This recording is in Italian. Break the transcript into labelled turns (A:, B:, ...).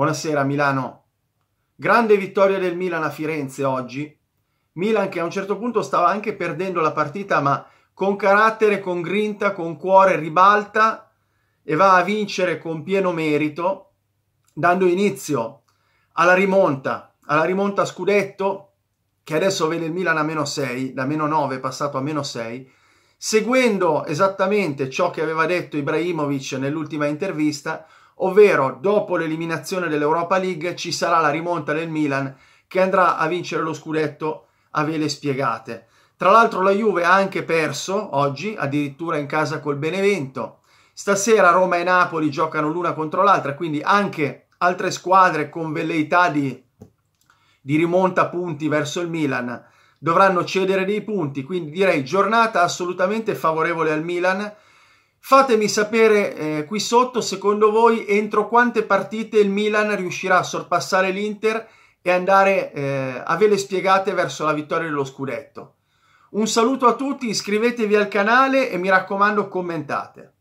A: Buonasera Milano. Grande vittoria del Milan a Firenze oggi. Milan che a un certo punto stava anche perdendo la partita, ma con carattere, con grinta, con cuore, ribalta e va a vincere con pieno merito, dando inizio alla rimonta, alla rimonta scudetto, che adesso vede il Milan a meno 6, da meno 9 è passato a meno 6, seguendo esattamente ciò che aveva detto Ibrahimovic nell'ultima intervista, ovvero dopo l'eliminazione dell'Europa League ci sarà la rimonta del Milan che andrà a vincere lo scudetto a vele spiegate. Tra l'altro la Juve ha anche perso oggi, addirittura in casa col Benevento. Stasera Roma e Napoli giocano l'una contro l'altra, quindi anche altre squadre con velleità di, di rimonta punti verso il Milan dovranno cedere dei punti, quindi direi giornata assolutamente favorevole al Milan Fatemi sapere eh, qui sotto, secondo voi, entro quante partite il Milan riuscirà a sorpassare l'Inter e andare eh, a vele spiegate verso la vittoria dello scudetto. Un saluto a tutti, iscrivetevi al canale e mi raccomando commentate.